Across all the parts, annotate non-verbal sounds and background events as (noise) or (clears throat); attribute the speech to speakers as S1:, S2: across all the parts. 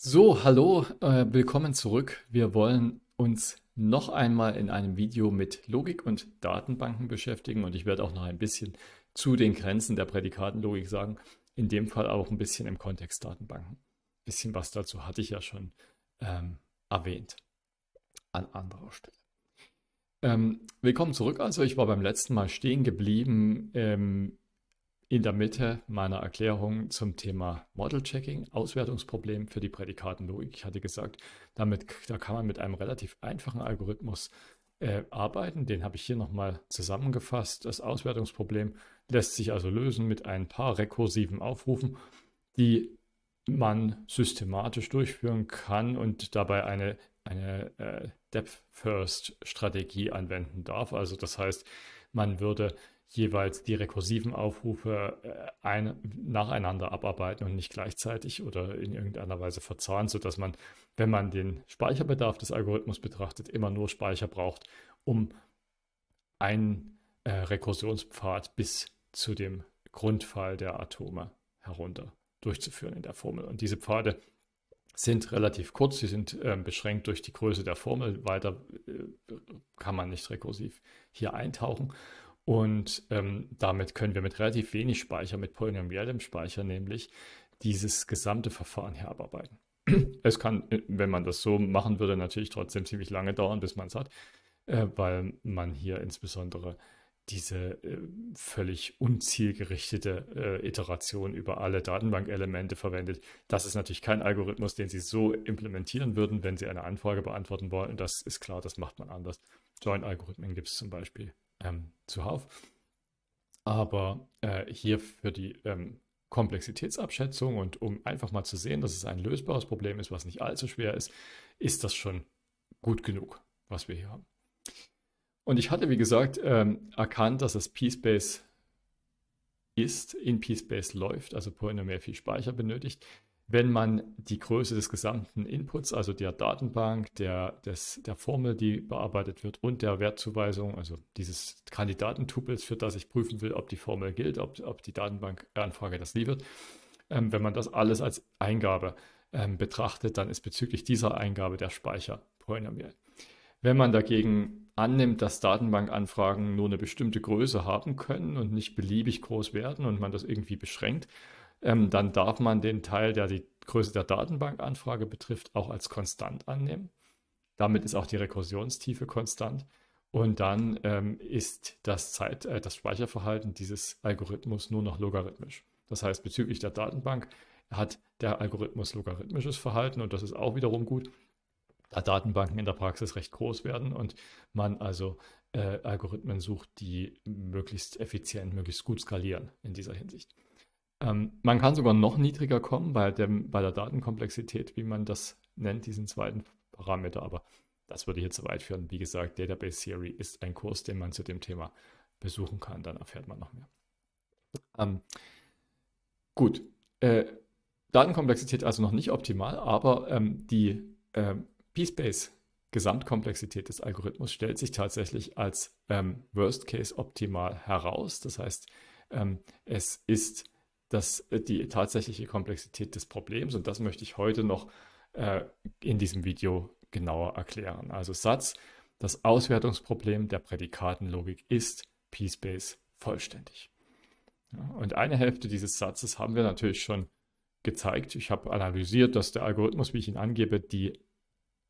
S1: So, hallo, äh, willkommen zurück. Wir wollen uns noch einmal in einem Video mit Logik und Datenbanken beschäftigen und ich werde auch noch ein bisschen zu den Grenzen der Prädikatenlogik sagen, in dem Fall auch ein bisschen im Kontext Datenbanken. Ein bisschen was dazu hatte ich ja schon ähm, erwähnt an anderer Stelle. Ähm, willkommen zurück also, ich war beim letzten Mal stehen geblieben ähm, in der Mitte meiner Erklärung zum Thema Model Checking, Auswertungsproblem für die Prädikatenlogik. Ich hatte gesagt, damit, da kann man mit einem relativ einfachen Algorithmus äh, arbeiten. Den habe ich hier nochmal zusammengefasst. Das Auswertungsproblem lässt sich also lösen mit ein paar rekursiven Aufrufen, die man systematisch durchführen kann und dabei eine, eine äh, Depth-First-Strategie anwenden darf. Also das heißt, man würde jeweils die rekursiven Aufrufe äh, ein, nacheinander abarbeiten und nicht gleichzeitig oder in irgendeiner Weise verzahnen, sodass man, wenn man den Speicherbedarf des Algorithmus betrachtet, immer nur Speicher braucht, um einen äh, Rekursionspfad bis zu dem Grundfall der Atome herunter durchzuführen in der Formel. Und diese Pfade sind relativ kurz, sie sind äh, beschränkt durch die Größe der Formel. Weiter äh, kann man nicht rekursiv hier eintauchen. Und ähm, damit können wir mit relativ wenig Speicher, mit polynomiellem Speicher nämlich, dieses gesamte Verfahren hier abarbeiten. (clears throat) Es kann, äh, wenn man das so machen würde, natürlich trotzdem ziemlich lange dauern, bis man es hat, äh, weil man hier insbesondere diese äh, völlig unzielgerichtete äh, Iteration über alle Datenbankelemente verwendet. Das ist natürlich kein Algorithmus, den Sie so implementieren würden, wenn Sie eine Anfrage beantworten wollen. Das ist klar, das macht man anders. Join-Algorithmen gibt es zum Beispiel ähm, zuhauf. Aber äh, hier für die ähm, Komplexitätsabschätzung und um einfach mal zu sehen, dass es ein lösbares Problem ist, was nicht allzu schwer ist, ist das schon gut genug, was wir hier haben. Und ich hatte, wie gesagt, ähm, erkannt, dass das P-Space ist, in P-Space läuft, also Polynomial viel Speicher benötigt wenn man die Größe des gesamten Inputs, also der Datenbank, der, des, der Formel, die bearbeitet wird und der Wertzuweisung, also dieses Kandidatentupels, für das ich prüfen will, ob die Formel gilt, ob, ob die Datenbankanfrage das liefert, ähm, wenn man das alles als Eingabe ähm, betrachtet, dann ist bezüglich dieser Eingabe der Speicher polynomial. Wenn man dagegen annimmt, dass Datenbankanfragen nur eine bestimmte Größe haben können und nicht beliebig groß werden und man das irgendwie beschränkt, ähm, mhm. dann darf man den Teil, der die Größe der Datenbankanfrage betrifft, auch als konstant annehmen. Damit ist auch die Rekursionstiefe konstant. Und dann ähm, ist das, Zeit, äh, das Speicherverhalten dieses Algorithmus nur noch logarithmisch. Das heißt, bezüglich der Datenbank hat der Algorithmus logarithmisches Verhalten und das ist auch wiederum gut, da Datenbanken in der Praxis recht groß werden und man also äh, Algorithmen sucht, die möglichst effizient, möglichst gut skalieren in dieser Hinsicht. Ähm, man kann sogar noch niedriger kommen bei, dem, bei der Datenkomplexität, wie man das nennt, diesen zweiten Parameter. Aber das würde hier zu weit führen. Wie gesagt, Database Theory ist ein Kurs, den man zu dem Thema besuchen kann. Dann erfährt man noch mehr. Ähm, gut. Äh, Datenkomplexität also noch nicht optimal, aber ähm, die äh, P-Space Gesamtkomplexität des Algorithmus stellt sich tatsächlich als ähm, Worst Case optimal heraus. Das heißt, ähm, es ist das, äh, die tatsächliche Komplexität des Problems. Und das möchte ich heute noch äh, in diesem Video genauer erklären. Also Satz, das Auswertungsproblem der Prädikatenlogik ist P-Space vollständig. und eine Hälfte dieses Satzes haben wir natürlich schon gezeigt. Ich habe analysiert, dass der Algorithmus, wie ich ihn angebe, die,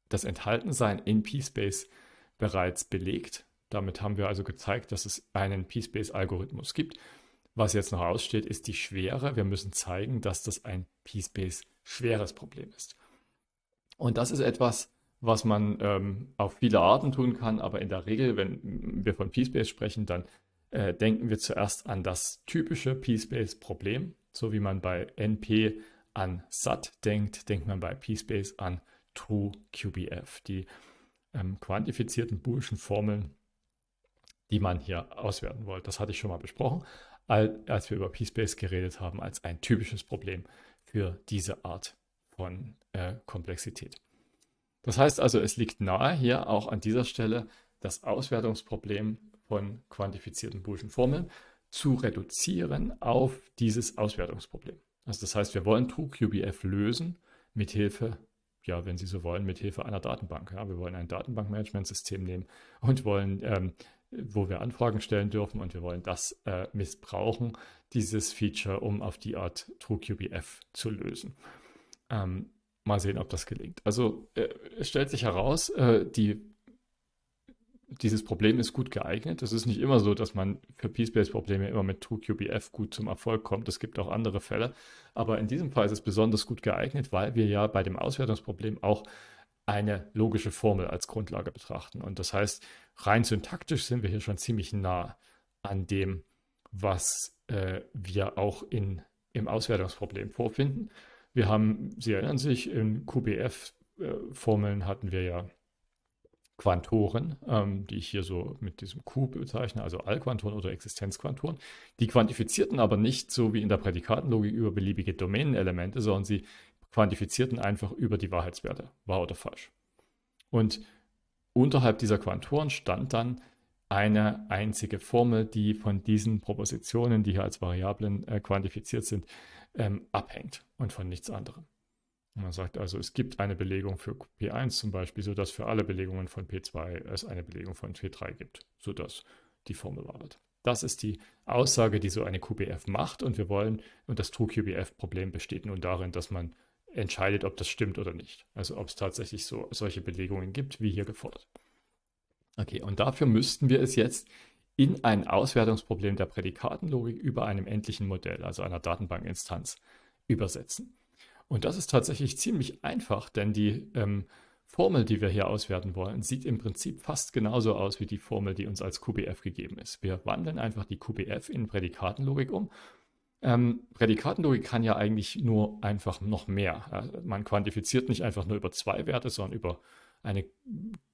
S1: das Enthaltensein in P-Space bereits belegt. Damit haben wir also gezeigt, dass es einen P-Space-Algorithmus gibt was jetzt noch aussteht, ist die Schwere. Wir müssen zeigen, dass das ein P-Space schweres Problem ist. Und das ist etwas, was man ähm, auf viele Arten tun kann, aber in der Regel, wenn wir von P-Space sprechen, dann äh, denken wir zuerst an das typische P-Space-Problem. So wie man bei NP an SAT denkt, denkt man bei P-Space an True QBF, die ähm, quantifizierten boolschen Formeln, die man hier auswerten wollte. Das hatte ich schon mal besprochen als wir über P-Space geredet haben, als ein typisches Problem für diese Art von äh, Komplexität. Das heißt also, es liegt nahe hier auch an dieser Stelle das Auswertungsproblem von quantifizierten boolschen Formeln zu reduzieren auf dieses Auswertungsproblem. Also das heißt, wir wollen TrueQBF lösen mit Hilfe, ja, wenn Sie so wollen, mit Hilfe einer Datenbank. Ja. Wir wollen ein Datenbankmanagementsystem nehmen und wollen ähm, wo wir Anfragen stellen dürfen und wir wollen das äh, missbrauchen, dieses Feature, um auf die Art TrueQBF zu lösen. Ähm, mal sehen, ob das gelingt. Also äh, es stellt sich heraus, äh, die, dieses Problem ist gut geeignet. Es ist nicht immer so, dass man für P-Space-Probleme immer mit TrueQBF gut zum Erfolg kommt. Es gibt auch andere Fälle. Aber in diesem Fall ist es besonders gut geeignet, weil wir ja bei dem Auswertungsproblem auch eine logische Formel als Grundlage betrachten. Und das heißt, rein syntaktisch sind wir hier schon ziemlich nah an dem, was äh, wir auch in, im Auswertungsproblem vorfinden. Wir haben, Sie erinnern sich, in QBF-Formeln äh, hatten wir ja Quantoren, ähm, die ich hier so mit diesem Q bezeichne, also Allquantoren oder Existenzquantoren. Die quantifizierten aber nicht so wie in der Prädikatenlogik über beliebige Domänenelemente, sondern sie quantifizierten einfach über die Wahrheitswerte, wahr oder falsch. Und unterhalb dieser Quantoren stand dann eine einzige Formel, die von diesen Propositionen, die hier als Variablen äh, quantifiziert sind, ähm, abhängt und von nichts anderem. man sagt also, es gibt eine Belegung für P1 zum Beispiel, sodass für alle Belegungen von P2 es eine Belegung von P3 gibt, sodass die Formel wahr wird. Das ist die Aussage, die so eine QBF macht und wir wollen, und das TrueQBF-Problem besteht nun darin, dass man entscheidet, ob das stimmt oder nicht. Also ob es tatsächlich so, solche Belegungen gibt, wie hier gefordert. Okay, und dafür müssten wir es jetzt in ein Auswertungsproblem der Prädikatenlogik über einem endlichen Modell, also einer Datenbankinstanz, übersetzen. Und das ist tatsächlich ziemlich einfach, denn die ähm, Formel, die wir hier auswerten wollen, sieht im Prinzip fast genauso aus wie die Formel, die uns als QBF gegeben ist. Wir wandeln einfach die QBF in Prädikatenlogik um ähm, Prädikatenlogik kann ja eigentlich nur einfach noch mehr. man quantifiziert nicht einfach nur über zwei Werte, sondern über eine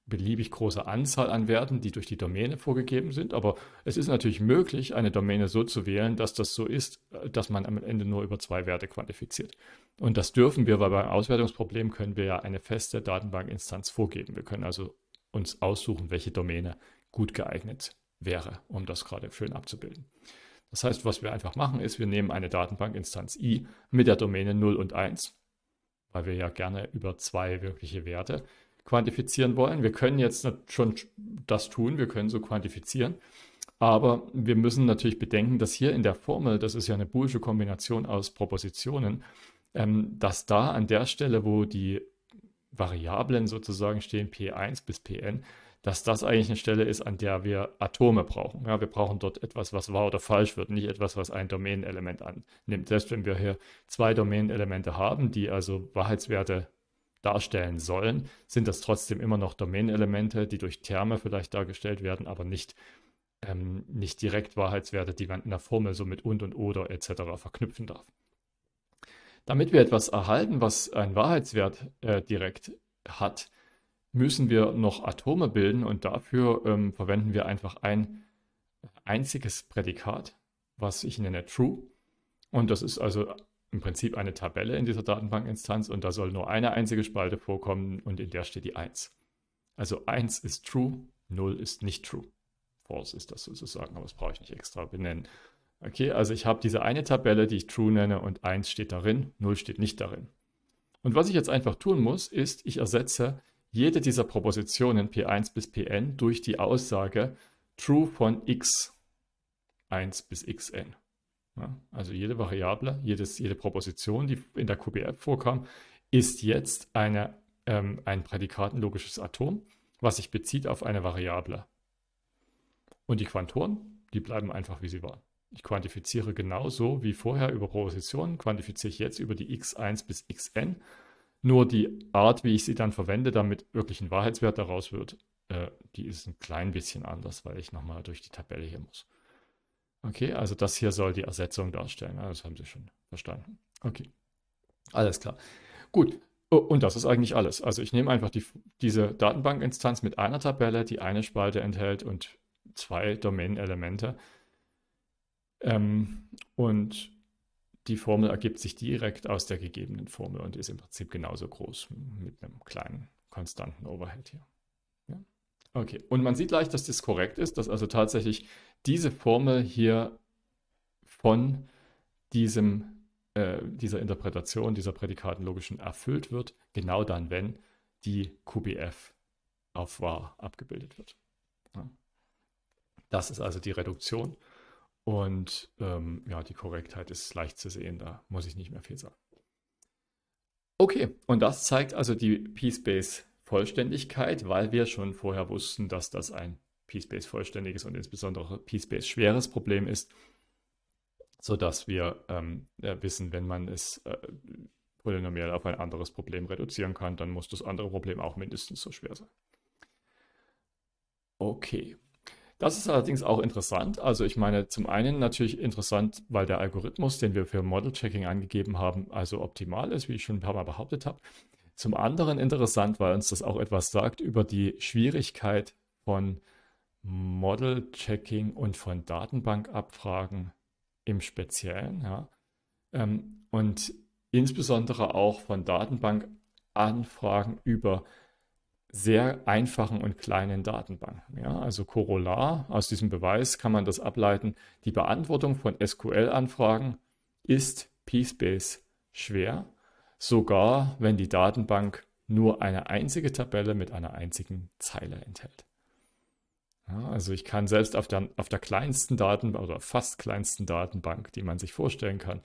S1: beliebig große Anzahl an Werten, die durch die Domäne vorgegeben sind. Aber es ist natürlich möglich, eine Domäne so zu wählen, dass das so ist, äh, dass man am Ende nur über zwei Werte quantifiziert. Und das dürfen wir, weil beim Auswertungsproblem können wir ja eine feste Datenbankinstanz vorgeben. Wir können also uns aussuchen, welche Domäne gut geeignet wäre, um das gerade schön abzubilden. Das heißt, was wir einfach machen, ist, wir nehmen eine Datenbankinstanz i mit der Domäne 0 und 1, weil wir ja gerne über zwei wirkliche Werte quantifizieren wollen. Wir können jetzt schon das tun, wir können so quantifizieren, aber wir müssen natürlich bedenken, dass hier in der Formel, das ist ja eine boolsche Kombination aus Propositionen, ähm, dass da an der Stelle, wo die Variablen sozusagen stehen, P1 bis Pn, dass das eigentlich eine Stelle ist, an der wir Atome brauchen. Ja, wir brauchen dort etwas, was wahr oder falsch wird, nicht etwas, was ein Domänenelement annimmt. Selbst wenn wir hier zwei Domänenelemente haben, die also Wahrheitswerte darstellen sollen, sind das trotzdem immer noch Domänenelemente, die durch Terme vielleicht dargestellt werden, aber nicht, ähm, nicht direkt Wahrheitswerte, die man in der Formel so mit und und oder etc. verknüpfen darf. Damit wir etwas erhalten, was einen Wahrheitswert äh, direkt hat, müssen wir noch Atome bilden und dafür ähm, verwenden wir einfach ein einziges Prädikat, was ich nenne True. Und das ist also im Prinzip eine Tabelle in dieser Datenbankinstanz und da soll nur eine einzige Spalte vorkommen und in der steht die 1. Also 1 ist True, 0 ist nicht True. False ist das sozusagen, aber das brauche ich nicht extra benennen. Okay, also ich habe diese eine Tabelle, die ich True nenne und 1 steht darin, 0 steht nicht darin. Und was ich jetzt einfach tun muss, ist, ich ersetze jede dieser Propositionen p1 bis pn durch die Aussage true von x 1 bis xn. Ja, also jede Variable, jedes, jede Proposition, die in der QBF vorkam, ist jetzt eine, ähm, ein prädikatenlogisches Atom, was sich bezieht auf eine Variable. Und die Quantoren, die bleiben einfach wie sie waren. Ich quantifiziere genauso wie vorher über Propositionen, quantifiziere ich jetzt über die x1 bis xn nur die Art, wie ich sie dann verwende, damit wirklich ein Wahrheitswert daraus wird, äh, die ist ein klein bisschen anders, weil ich nochmal durch die Tabelle hier muss. Okay, also das hier soll die Ersetzung darstellen. das haben Sie schon verstanden. Okay, alles klar. Gut, und das ist eigentlich alles. Also ich nehme einfach die, diese Datenbankinstanz mit einer Tabelle, die eine Spalte enthält und zwei Domain-Elemente. Ähm, und die Formel ergibt sich direkt aus der gegebenen Formel und ist im Prinzip genauso groß mit einem kleinen konstanten Overhead hier. Ja? Okay, und man sieht gleich, dass das korrekt ist, dass also tatsächlich diese Formel hier von diesem, äh, dieser Interpretation, dieser Prädikatenlogischen erfüllt wird, genau dann, wenn die QBF auf wahr abgebildet wird. Ja? Das ist also die Reduktion und ähm, ja, die Korrektheit ist leicht zu sehen, da muss ich nicht mehr viel sagen. Okay, und das zeigt also die P-Space-Vollständigkeit, weil wir schon vorher wussten, dass das ein P-Space-vollständiges und insbesondere P-Space-schweres Problem ist, sodass wir ähm, äh, wissen, wenn man es äh, polynomiell auf ein anderes Problem reduzieren kann, dann muss das andere Problem auch mindestens so schwer sein. Okay, das ist allerdings auch interessant. Also ich meine, zum einen natürlich interessant, weil der Algorithmus, den wir für Model Checking angegeben haben, also optimal ist, wie ich schon ein paar Mal behauptet habe. Zum anderen interessant, weil uns das auch etwas sagt über die Schwierigkeit von Model Checking und von Datenbankabfragen im Speziellen. Ja. Ähm, und insbesondere auch von Datenbankanfragen über sehr einfachen und kleinen Datenbanken. Ja, also Corollar, aus diesem Beweis kann man das ableiten. Die Beantwortung von SQL-Anfragen ist PSpace schwer, sogar wenn die Datenbank nur eine einzige Tabelle mit einer einzigen Zeile enthält. Ja, also ich kann selbst auf der, auf der kleinsten Datenbank oder fast kleinsten Datenbank, die man sich vorstellen kann,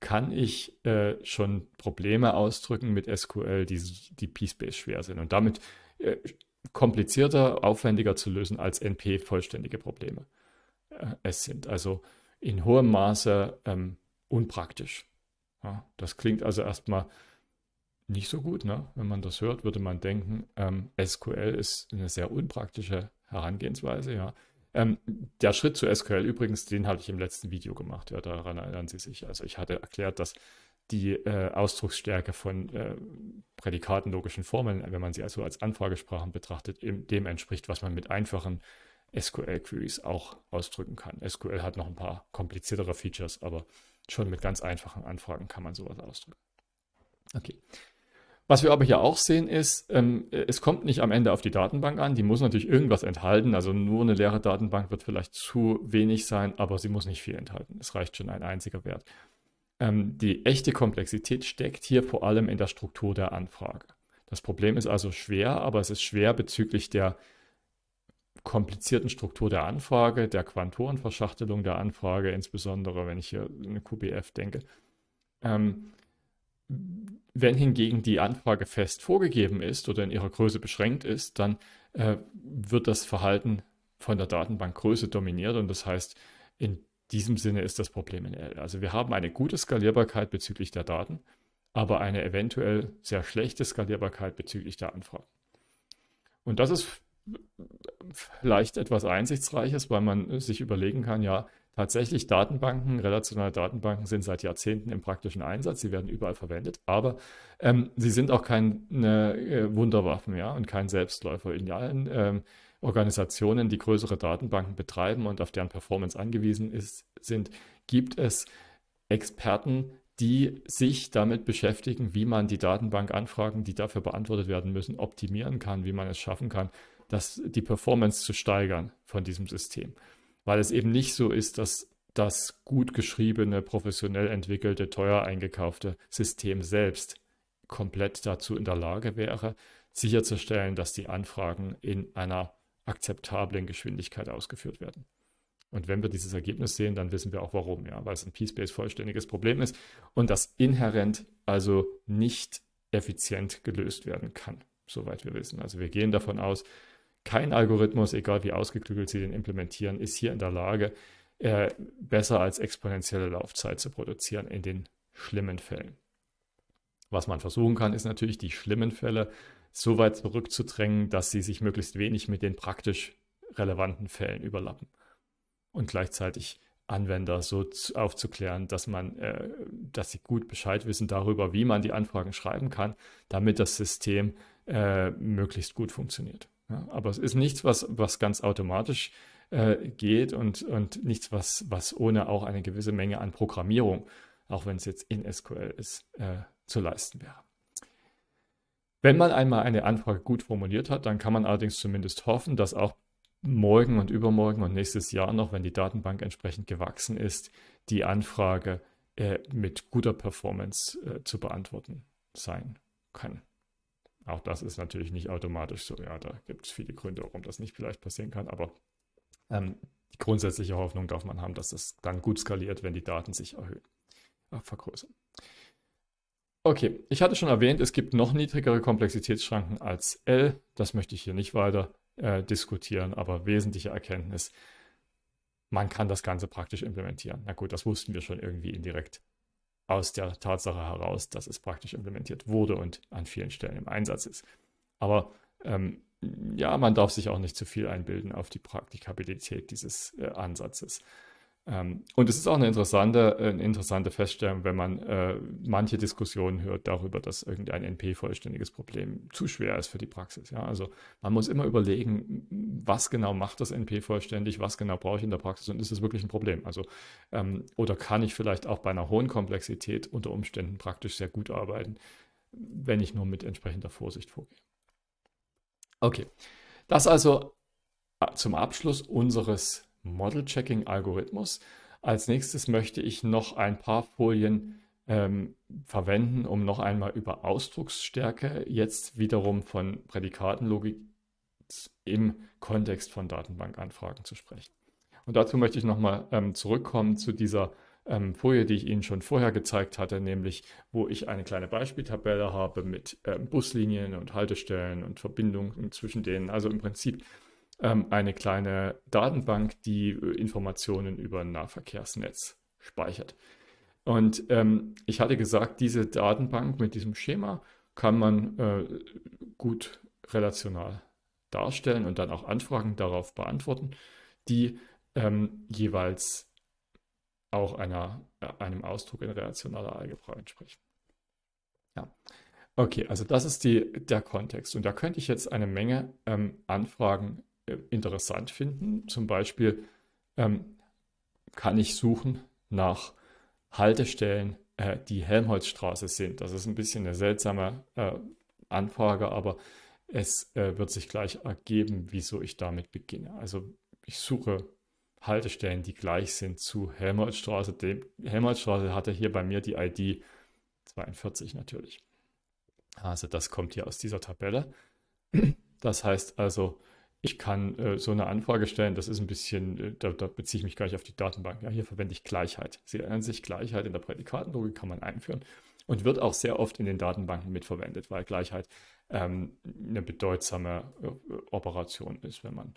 S1: kann ich äh, schon Probleme ausdrücken mit SQL, die, die PSpace schwer sind. Und damit äh, komplizierter, aufwendiger zu lösen als NP-vollständige Probleme äh, es sind. Also in hohem Maße ähm, unpraktisch. Ja, das klingt also erstmal nicht so gut. Ne? Wenn man das hört, würde man denken, ähm, SQL ist eine sehr unpraktische Herangehensweise. Ja. Ähm, der Schritt zu SQL übrigens, den hatte ich im letzten Video gemacht. Ja, daran erinnern Sie sich. Also ich hatte erklärt, dass die äh, Ausdrucksstärke von äh, Prädikaten, logischen Formeln, wenn man sie also als Anfragesprachen betrachtet, dem entspricht, was man mit einfachen SQL-Queries auch ausdrücken kann. SQL hat noch ein paar kompliziertere Features, aber schon mit ganz einfachen Anfragen kann man sowas ausdrücken. Okay. Was wir aber hier auch sehen ist, ähm, es kommt nicht am Ende auf die Datenbank an. Die muss natürlich irgendwas enthalten. Also nur eine leere Datenbank wird vielleicht zu wenig sein, aber sie muss nicht viel enthalten. Es reicht schon ein einziger Wert. Ähm, die echte Komplexität steckt hier vor allem in der Struktur der Anfrage. Das Problem ist also schwer, aber es ist schwer bezüglich der komplizierten Struktur der Anfrage, der Quantorenverschachtelung der Anfrage, insbesondere wenn ich hier eine QBF denke. Ähm, wenn hingegen die Anfrage fest vorgegeben ist oder in ihrer Größe beschränkt ist, dann äh, wird das Verhalten von der Datenbankgröße dominiert und das heißt, in diesem Sinne ist das Problem in L. Also wir haben eine gute Skalierbarkeit bezüglich der Daten, aber eine eventuell sehr schlechte Skalierbarkeit bezüglich der Anfragen. Und das ist vielleicht etwas Einsichtsreiches, weil man sich überlegen kann, ja, tatsächlich Datenbanken, relationale Datenbanken sind seit Jahrzehnten im praktischen Einsatz, sie werden überall verwendet, aber ähm, sie sind auch keine äh, Wunderwaffen, ja, und kein Selbstläufer. In allen ähm, Organisationen, die größere Datenbanken betreiben und auf deren Performance angewiesen ist, sind, gibt es Experten, die sich damit beschäftigen, wie man die Datenbankanfragen, die dafür beantwortet werden müssen, optimieren kann, wie man es schaffen kann, dass die Performance zu steigern von diesem System. Weil es eben nicht so ist, dass das gut geschriebene, professionell entwickelte, teuer eingekaufte System selbst komplett dazu in der Lage wäre, sicherzustellen, dass die Anfragen in einer akzeptablen Geschwindigkeit ausgeführt werden. Und wenn wir dieses Ergebnis sehen, dann wissen wir auch warum, ja, weil es ein P-Space vollständiges Problem ist und das inhärent also nicht effizient gelöst werden kann, soweit wir wissen. Also wir gehen davon aus, kein Algorithmus, egal wie ausgeklügelt sie den implementieren, ist hier in der Lage, äh, besser als exponentielle Laufzeit zu produzieren in den schlimmen Fällen. Was man versuchen kann, ist natürlich die schlimmen Fälle so weit zurückzudrängen, dass sie sich möglichst wenig mit den praktisch relevanten Fällen überlappen. Und gleichzeitig Anwender so aufzuklären, dass man, äh, dass sie gut Bescheid wissen darüber, wie man die Anfragen schreiben kann, damit das System äh, möglichst gut funktioniert. Ja, aber es ist nichts, was, was ganz automatisch äh, geht und, und nichts, was, was ohne auch eine gewisse Menge an Programmierung, auch wenn es jetzt in SQL ist, äh, zu leisten wäre. Wenn man einmal eine Anfrage gut formuliert hat, dann kann man allerdings zumindest hoffen, dass auch morgen und übermorgen und nächstes Jahr noch, wenn die Datenbank entsprechend gewachsen ist, die Anfrage äh, mit guter Performance äh, zu beantworten sein kann. Auch das ist natürlich nicht automatisch so. Ja, da gibt es viele Gründe, warum das nicht vielleicht passieren kann, aber ähm, die grundsätzliche Hoffnung darf man haben, dass das dann gut skaliert, wenn die Daten sich erhöhen, äh, vergrößern. Okay, ich hatte schon erwähnt, es gibt noch niedrigere Komplexitätsschranken als L. Das möchte ich hier nicht weiter äh, diskutieren, aber wesentliche Erkenntnis, man kann das Ganze praktisch implementieren. Na gut, das wussten wir schon irgendwie indirekt aus der Tatsache heraus, dass es praktisch implementiert wurde und an vielen Stellen im Einsatz ist. Aber ähm, ja, man darf sich auch nicht zu viel einbilden auf die Praktikabilität dieses äh, Ansatzes. Ähm, und es ist auch eine interessante, äh, eine interessante Feststellung, wenn man äh, manche Diskussionen hört darüber, dass irgendein NP-vollständiges Problem zu schwer ist für die Praxis. Ja? Also man muss immer überlegen, was genau macht das NP vollständig, was genau brauche ich in der Praxis und ist es wirklich ein Problem? Also ähm, oder kann ich vielleicht auch bei einer hohen Komplexität unter Umständen praktisch sehr gut arbeiten, wenn ich nur mit entsprechender Vorsicht vorgehe. Okay, das also äh, zum Abschluss unseres Model-Checking-Algorithmus. Als nächstes möchte ich noch ein paar Folien ähm, verwenden, um noch einmal über Ausdrucksstärke jetzt wiederum von Prädikatenlogik im Kontext von Datenbankanfragen zu sprechen. Und dazu möchte ich nochmal ähm, zurückkommen zu dieser ähm, Folie, die ich Ihnen schon vorher gezeigt hatte, nämlich wo ich eine kleine Beispieltabelle habe mit ähm, Buslinien und Haltestellen und Verbindungen zwischen denen. Also im Prinzip ähm, eine kleine Datenbank, die äh, Informationen über ein Nahverkehrsnetz speichert. Und ähm, ich hatte gesagt, diese Datenbank mit diesem Schema kann man äh, gut relational darstellen und dann auch Anfragen darauf beantworten, die ähm, jeweils auch einer, äh, einem Ausdruck in relationaler Algebra entsprechen. Ja. Okay, also das ist die, der Kontext. Und da könnte ich jetzt eine Menge ähm, Anfragen interessant finden. Zum Beispiel ähm, kann ich suchen nach Haltestellen, äh, die Helmholtzstraße sind. Das ist ein bisschen eine seltsame äh, Anfrage, aber es äh, wird sich gleich ergeben, wieso ich damit beginne. Also ich suche Haltestellen, die gleich sind zu Helmholtzstraße. Die Helmholtzstraße hatte hier bei mir die ID 42 natürlich. Also das kommt hier aus dieser Tabelle. Das heißt also, ich kann äh, so eine Anfrage stellen, das ist ein bisschen, äh, da, da, beziehe ich mich gar nicht auf die Datenbank. Ja, hier verwende ich Gleichheit. Sie erinnern sich, Gleichheit in der Prädikatenlogik kann man einführen und wird auch sehr oft in den Datenbanken mitverwendet, weil Gleichheit ähm, eine bedeutsame äh, Operation ist, wenn man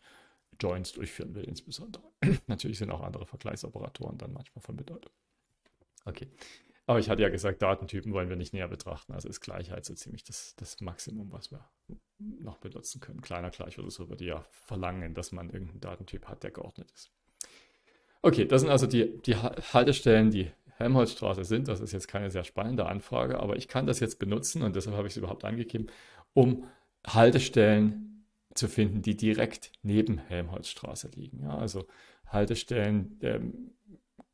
S1: Joins durchführen will, insbesondere. (clears throat) Natürlich sind auch andere Vergleichsoperatoren dann manchmal von Bedeutung. Okay, aber ich hatte ja gesagt, Datentypen wollen wir nicht näher betrachten. Also ist Gleichheit so ziemlich das, das Maximum, was wir noch benutzen können. Kleiner Gleich oder so würde ja verlangen, dass man irgendeinen Datentyp hat, der geordnet ist. Okay, das sind also die, die Haltestellen, die Helmholtzstraße sind. Das ist jetzt keine sehr spannende Anfrage, aber ich kann das jetzt benutzen und deshalb habe ich es überhaupt angegeben, um Haltestellen zu finden, die direkt neben Helmholtzstraße liegen. Ja, also Haltestellen, ähm,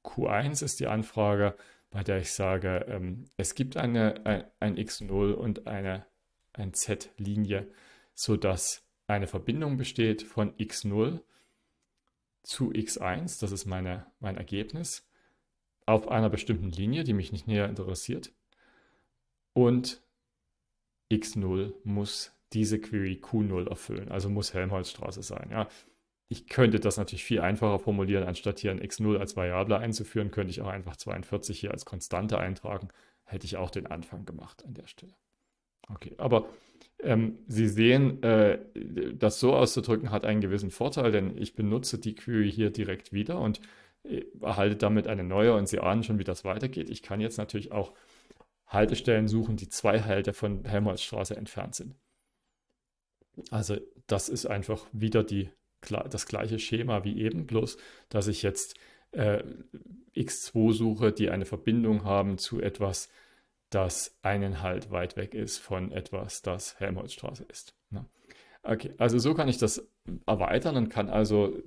S1: Q1 ist die Anfrage, bei der ich sage, ähm, es gibt eine, ein, ein x0 und eine ein z-Linie, sodass eine Verbindung besteht von x0 zu x1, das ist meine, mein Ergebnis, auf einer bestimmten Linie, die mich nicht näher interessiert. Und x0 muss diese Query Q0 erfüllen, also muss Helmholtzstraße sein. Ja. Ich könnte das natürlich viel einfacher formulieren, anstatt hier ein x0 als Variable einzuführen, könnte ich auch einfach 42 hier als Konstante eintragen. Hätte ich auch den Anfang gemacht an der Stelle. Okay, aber ähm, Sie sehen, äh, das so auszudrücken hat einen gewissen Vorteil, denn ich benutze die Query hier direkt wieder und äh, erhalte damit eine neue und Sie ahnen schon, wie das weitergeht. Ich kann jetzt natürlich auch Haltestellen suchen, die zwei Halte von Helmholtzstraße entfernt sind. Also das ist einfach wieder die das gleiche Schema wie eben, bloß dass ich jetzt äh, x2 suche, die eine Verbindung haben zu etwas, das einen Halt weit weg ist von etwas, das Helmholtzstraße ist. Ja. Ne? Okay, also so kann ich das erweitern und kann also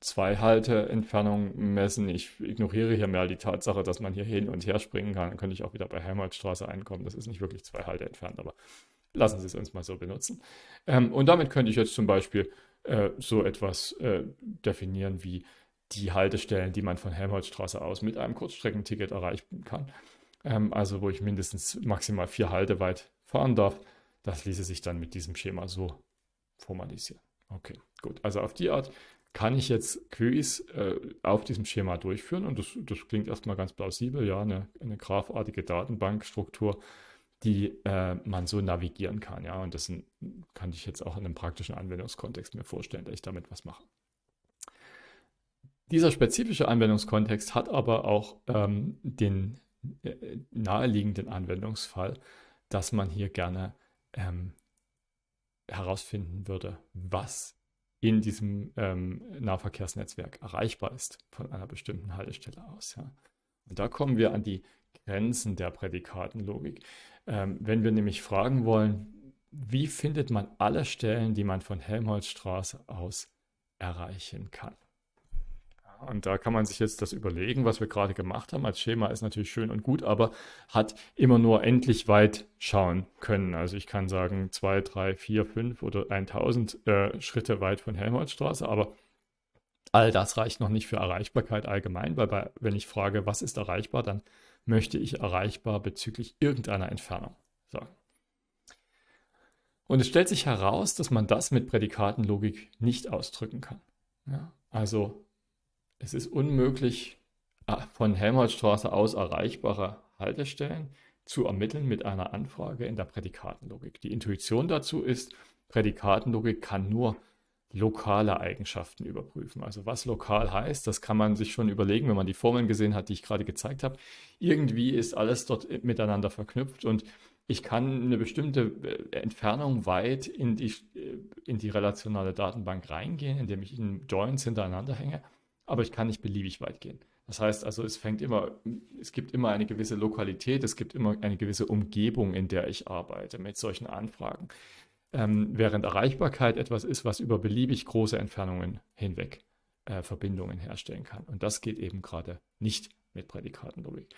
S1: zwei Halteentfernungen messen. Ich ignoriere hier mal die Tatsache, dass man hier hin und her springen kann. Dann könnte ich auch wieder bei Helmholtzstraße einkommen. Das ist nicht wirklich zwei Halte entfernt, aber lassen Sie es uns mal so benutzen. Ähm, und damit könnte ich jetzt zum Beispiel äh, so etwas äh, definieren wie die Haltestellen, die man von Helmholtzstraße aus mit einem Kurzstreckenticket erreichen kann. Ähm, also wo ich mindestens maximal vier Halte weit fahren darf. Das ließe sich dann mit diesem Schema so formalisieren. Okay, gut. Also auf die Art kann ich jetzt Queries äh, auf diesem Schema durchführen und das, das klingt erstmal ganz plausibel, ja, eine, eine graphartige Datenbankstruktur die äh, man so navigieren kann. Ja, und das kann ich jetzt auch in einem praktischen Anwendungskontext mir vorstellen, dass ich damit was mache. Dieser spezifische Anwendungskontext hat aber auch ähm, den äh, naheliegenden Anwendungsfall, dass man hier gerne ähm, herausfinden würde, was in diesem ähm, Nahverkehrsnetzwerk erreichbar ist von einer bestimmten Haltestelle aus. Ja. Und da kommen wir an die Grenzen der Prädikatenlogik. Ähm, wenn wir nämlich fragen wollen, wie findet man alle Stellen, die man von Helmholtzstraße aus erreichen kann? Und da kann man sich jetzt das überlegen, was wir gerade gemacht haben. Als Schema ist natürlich schön und gut, aber hat immer nur endlich weit schauen können. Also ich kann sagen, zwei, drei, vier, fünf oder 1000 äh, Schritte weit von Helmholtzstraße, aber all das reicht noch nicht für Erreichbarkeit allgemein, weil bei, wenn ich frage, was ist erreichbar, dann möchte ich erreichbar bezüglich irgendeiner Entfernung. So. Und es stellt sich heraus, dass man das mit Prädikatenlogik nicht ausdrücken kann. Ja, also es ist unmöglich, äh, von Helmholtzstraße aus erreichbare Haltestellen zu ermitteln mit einer Anfrage in der Prädikatenlogik. Die Intuition dazu ist, Prädikatenlogik kann nur lokale Eigenschaften überprüfen. Also was lokal heißt, das kann man sich schon überlegen, wenn man die Formeln gesehen hat, die ich gerade gezeigt habe. Irgendwie ist alles dort miteinander verknüpft und ich kann eine bestimmte äh, Entfernung weit in die, äh, in die relationale Datenbank reingehen, indem ich in Joints hintereinander hänge, aber ich kann nicht beliebig weit gehen. Das heißt also, es fängt immer, es gibt immer eine gewisse Lokalität, es gibt immer eine gewisse Umgebung, in der ich arbeite mit solchen Anfragen ähm, während Erreichbarkeit etwas ist, was über beliebig große Entfernungen hinweg äh, Verbindungen herstellen kann. Und das geht eben gerade nicht mit Prädikatenlogik.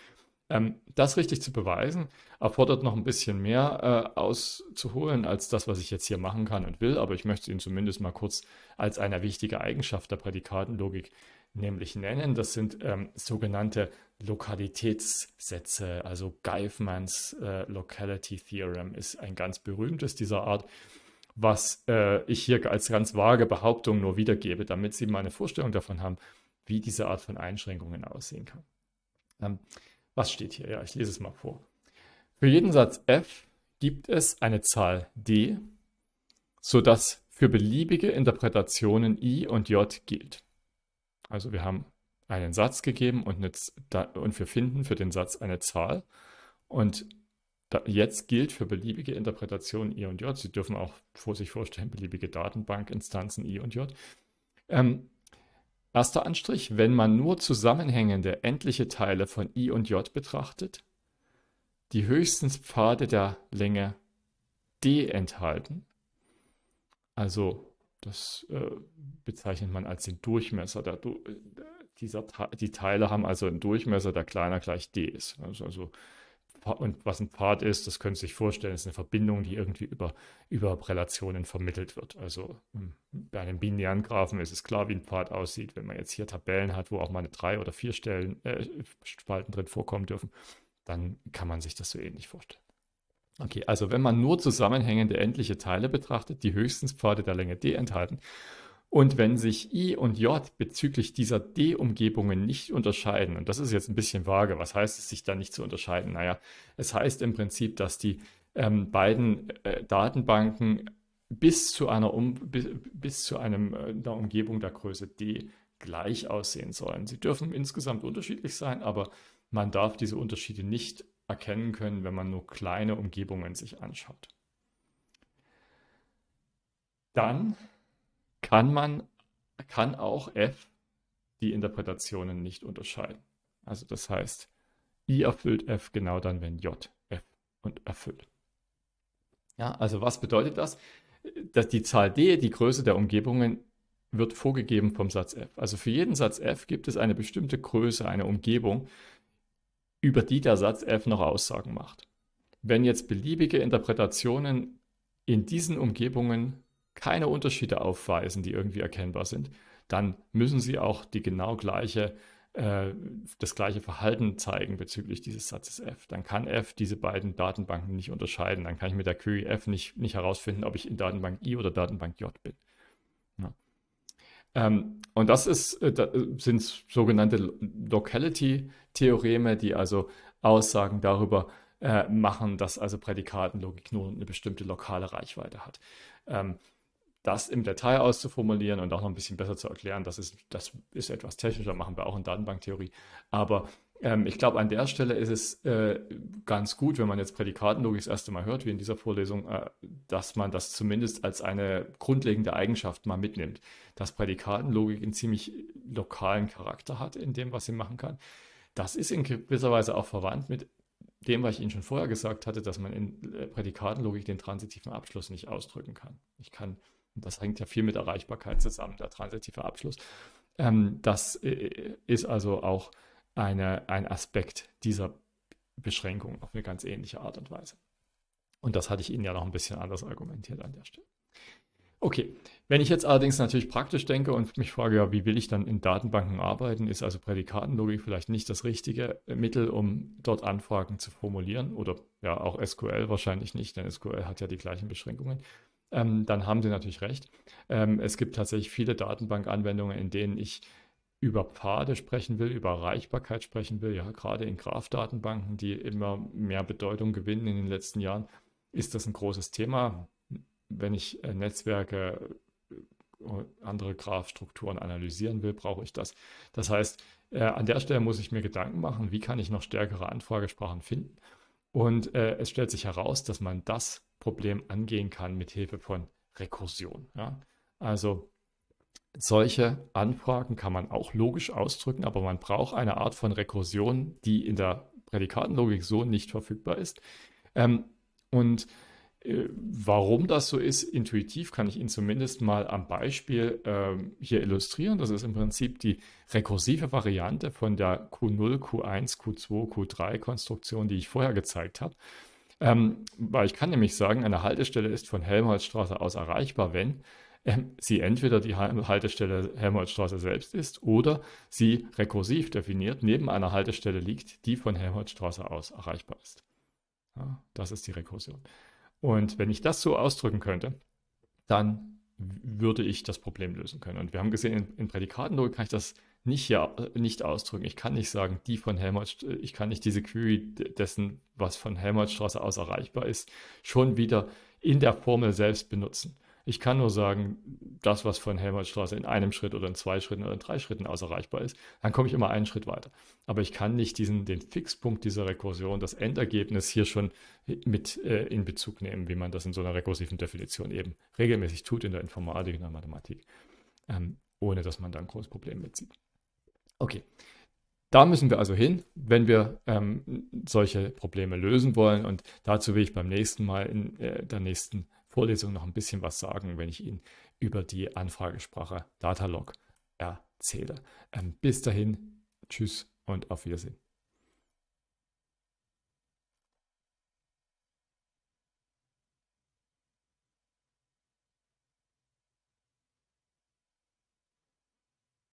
S1: Ähm, das richtig zu beweisen, erfordert noch ein bisschen mehr äh, auszuholen als das, was ich jetzt hier machen kann und will, aber ich möchte Ihnen zumindest mal kurz als eine wichtige Eigenschaft der Prädikatenlogik nämlich nennen. Das sind ähm, sogenannte Lokalitätssätze. Also Geifmans äh, Locality Theorem ist ein ganz berühmtes dieser Art, was äh, ich hier als ganz vage Behauptung nur wiedergebe, damit Sie mal eine Vorstellung davon haben, wie diese Art von Einschränkungen aussehen kann. Ähm, was steht hier? Ja, ich lese es mal vor. Für jeden Satz f gibt es eine Zahl d, sodass für beliebige Interpretationen i und j gilt. Also wir haben einen Satz gegeben und, eine, und wir finden für den Satz eine Zahl. Und da, jetzt gilt für beliebige Interpretationen I und J, Sie dürfen auch vor sich vorstellen, beliebige Datenbankinstanzen I und J. Ähm, erster Anstrich, wenn man nur zusammenhängende endliche Teile von I und J betrachtet, die höchstens Pfade der Länge d enthalten, also das äh, bezeichnet man als den Durchmesser. Der, äh, dieser, die Teile haben also einen Durchmesser, der kleiner gleich d ist. Also, also und was ein Pfad ist, das können Sie sich vorstellen, ist eine Verbindung, die irgendwie über, über Relationen vermittelt wird. Also ähm, bei einem binären Graphen ist es klar, wie ein Pfad aussieht. Wenn man jetzt hier Tabellen hat, wo auch mal eine drei oder vier Stellen, äh, Spalten drin vorkommen dürfen, dann kann man sich das so ähnlich vorstellen. Okay, also wenn man nur zusammenhängende endliche Teile betrachtet, die höchstens Pfade der Länge d enthalten, und wenn sich i und j bezüglich dieser d-Umgebungen nicht unterscheiden, und das ist jetzt ein bisschen vage, was heißt es, sich da nicht zu unterscheiden? Naja, es heißt im Prinzip, dass die ähm, beiden äh, Datenbanken bis zu einer, um, bis, bis, zu einem, äh, einer Umgebung der Größe d gleich aussehen sollen. Sie dürfen insgesamt unterschiedlich sein, aber man darf diese Unterschiede nicht erkennen können, wenn man nur kleine Umgebungen sich anschaut. Dann kann man kann auch f die Interpretationen nicht unterscheiden. Also das heißt, i erfüllt f genau dann, wenn j f und erfüllt. Ja, also was bedeutet das? Dass die Zahl d, die Größe der Umgebungen, wird vorgegeben vom Satz f. Also für jeden Satz f gibt es eine bestimmte Größe, eine Umgebung, über die der Satz f noch Aussagen macht. Wenn jetzt beliebige Interpretationen in diesen Umgebungen keine Unterschiede aufweisen, die irgendwie erkennbar sind, dann müssen sie auch die genau gleiche, äh, das gleiche Verhalten zeigen bezüglich dieses Satzes f. Dann kann f diese beiden Datenbanken nicht unterscheiden. Dann kann ich mit der Query f nicht, nicht herausfinden, ob ich in Datenbank i oder Datenbank j bin. Ähm, und das ist, äh, das äh, sind sogenannte Locality-Theoreme, die also Aussagen darüber äh, machen, dass also Prädikatenlogik nur eine bestimmte lokale Reichweite hat. Ähm, das im Detail auszuformulieren und auch noch ein bisschen besser zu erklären, das ist, das ist etwas technischer, machen wir auch in Datenbanktheorie. Aber ähm, ich glaube, an der Stelle ist es äh, ganz gut, wenn man jetzt Prädikatenlogik das erste Mal hört, wie in dieser Vorlesung, äh, dass man das zumindest als eine grundlegende Eigenschaft mal mitnimmt, dass Prädikatenlogik einen ziemlich lokalen Charakter hat in dem, was sie machen kann. Das ist in gewisser Weise auch verwandt mit dem, was ich Ihnen schon vorher gesagt hatte, dass man in äh, Prädikatenlogik den transitiven Abschluss nicht ausdrücken kann. Ich kann, das hängt ja viel mit Erreichbarkeit zusammen, der transitive Abschluss. Ähm, das äh, ist also auch eine, ein Aspekt dieser Beschränkung auf eine ganz ähnliche Art und Weise. Und das hatte ich Ihnen ja noch ein bisschen anders argumentiert an der Stelle. Okay, wenn ich jetzt allerdings natürlich praktisch denke und mich frage, ja, wie will ich dann in Datenbanken arbeiten, ist also Prädikatenlogik vielleicht nicht das richtige Mittel, um dort Anfragen zu formulieren oder ja auch SQL wahrscheinlich nicht, denn SQL hat ja die gleichen Beschränkungen. Ähm, dann haben Sie natürlich recht. Ähm, es gibt tatsächlich viele Datenbankanwendungen, in denen ich über Pfade sprechen will, über Erreichbarkeit sprechen will, ja, gerade in Graph-Datenbanken, die immer mehr Bedeutung gewinnen in den letzten Jahren, ist das ein großes Thema. Wenn ich äh, Netzwerke, und äh, andere Graphstrukturen analysieren will, brauche ich das. Das heißt, äh, an der Stelle muss ich mir Gedanken machen, wie kann ich noch stärkere Anfragesprachen finden. Und es stellt sich heraus, dass man das Problem angehen kann mit Hilfe von Rekursion. Ja? Also solche Anfragen kann man auch logisch ausdrücken, aber man braucht eine Art von Rekursion, die in der Prädikatenlogik so nicht verfügbar ist. Ähm, und äh, warum das so ist, intuitiv kann ich Ihnen zumindest mal am Beispiel ähm, hier illustrieren. Das ist im Prinzip die rekursive Variante von der Q0, Q1, Q2, Q3 Konstruktion, die ich vorher gezeigt habe. Ähm, weil ich kann nämlich sagen, eine Haltestelle ist von Helmholtzstraße aus erreichbar, wenn ähm, sie entweder die Haltestelle Helmholtzstraße selbst ist oder sie rekursiv definiert neben einer Haltestelle liegt, die von Helmholtzstraße aus erreichbar ist. Ja, das ist die Rekursion. Und wenn ich das so ausdrücken könnte, dann würde ich das Problem lösen können. Und wir haben gesehen, in, in Prädikatenlogik kann ich das nicht, ja, nicht ausdrücken. Ich kann nicht sagen, die von Helmholtz, ich kann nicht diese Query dessen, was von Helmholtzstraße aus erreichbar ist, schon wieder in der Formel selbst benutzen. Ich kann nur sagen, das, was von Helmholtzstraße in einem Schritt oder in zwei Schritten oder in drei Schritten aus erreichbar ist, dann komme ich immer einen Schritt weiter. Aber ich kann nicht diesen, den Fixpunkt dieser Rekursion, das Endergebnis hier schon mit äh, in Bezug nehmen, wie man das in so einer rekursiven Definition eben regelmäßig tut in der Informatik, in der Mathematik, ähm, ohne dass man da ein großes Problem mitzieht. Okay. Da müssen wir also hin, wenn wir ähm, solche Probleme lösen wollen. Und dazu will ich beim nächsten Mal in äh, der nächsten Vorlesung noch ein bisschen was sagen, wenn ich Ihnen über die Anfragesprache Datalog erzähle. Ähm, bis dahin, tschüss und auf Wiedersehen.